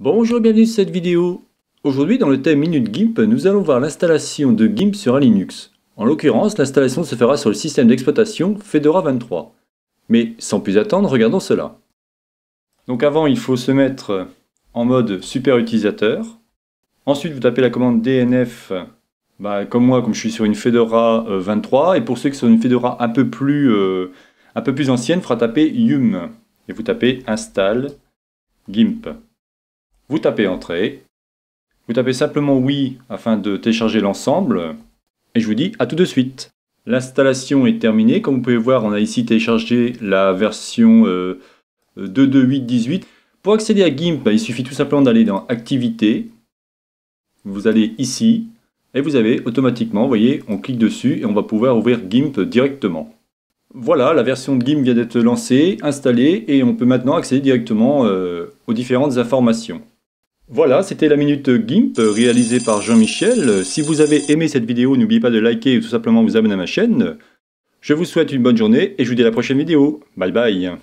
Bonjour et bienvenue dans cette vidéo. Aujourd'hui dans le thème Minute GIMP, nous allons voir l'installation de GIMP sur un Linux. En l'occurrence, l'installation se fera sur le système d'exploitation Fedora 23. Mais sans plus attendre, regardons cela. Donc avant, il faut se mettre en mode super utilisateur. Ensuite, vous tapez la commande dnf, bah, comme moi, comme je suis sur une Fedora 23. Euh, et pour ceux qui sont sur une Fedora un peu plus, euh, un peu plus ancienne, il faudra taper yum. Et vous tapez install GIMP vous tapez Entrée, vous tapez simplement Oui afin de télécharger l'ensemble, et je vous dis à tout de suite. L'installation est terminée. Comme vous pouvez voir, on a ici téléchargé la version euh, 2.2.8.18. Euh, Pour accéder à GIMP, bah, il suffit tout simplement d'aller dans Activités. Vous allez ici et vous avez automatiquement, vous voyez, on clique dessus et on va pouvoir ouvrir GIMP directement. Voilà, la version de GIMP vient d'être lancée, installée et on peut maintenant accéder directement euh, aux différentes informations. Voilà, c'était la Minute Gimp euh, réalisée par Jean-Michel. Euh, si vous avez aimé cette vidéo, n'oubliez pas de liker ou tout simplement vous abonner à ma chaîne. Je vous souhaite une bonne journée et je vous dis à la prochaine vidéo. Bye bye